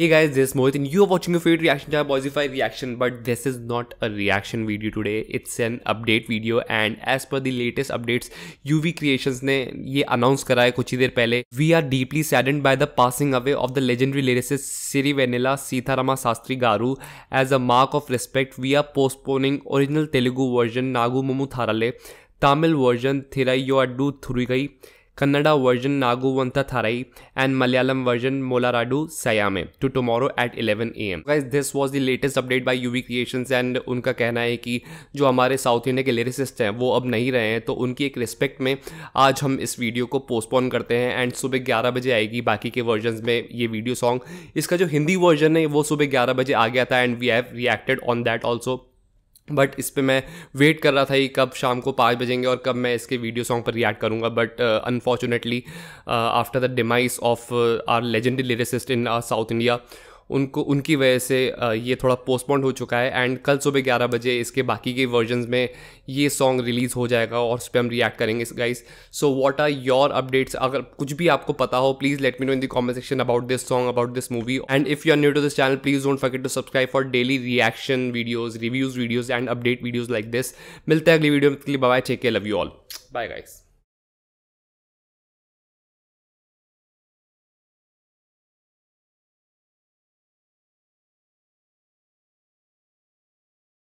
Hey guys, this is Mohit and you are watching a favorite reaction to our Boysify reaction but this is not a reaction video today. It's an update video and as per the latest updates, UV Creations ने ये announce करा है कुछ ही देर पहले we are deeply saddened by the passing away of the legendary lyricist Siri Sastri Garu. As a mark of respect, we are postponing original Telugu version Nagu Mumu Tharale, Tamil version Tamil version थिराइयो अड्डू थुरुगई version Kannada version Naguwanta Tharai and Malayalam सयामे to tomorrow at tomorrow A M am. This was the latest update by U V creation and उनका कहना है कि जो हमारे साउथ इंडिया के लिरिसिस्ट हैं वो अब नहीं रहे हैं तो उनकी एक रिस्पेक्ट में आज हम इस वीडियो को पोस्टपोन करते हैं एंड सुबह ग्यारह बजे आएगी बाकी के वर्जन में ये वीडियो सॉन्ग इसका जो हिंदी वर्जन है वो सुबह ग्यारह बजे आ गया था and we have reacted on that also but इस पर मैं वेट कर रहा था कि कब शाम को पाँच बजेंगे और कब मैं इसके वीडियो सॉन्ग पर रिएक्ट करूँगा but unfortunately after the demise of our legendary lyricist in South India उनको उनकी वजह से ये थोड़ा पोस्टपोन हो चुका है एंड कल सुबह ग्यारह बजे इसके बाकी के वर्जन में ये सॉन्ग रिलीज़ हो जाएगा और उस पर हम रिएक्ट करेंगे guys so what are your updates अगर कुछ भी आपको पता हो please let me know in the comment section about this song about this movie and if you are new to this channel please don't forget to subscribe for daily reaction videos reviews videos and update videos like this मिलते हैं अगली video में bye take care love you all bye guys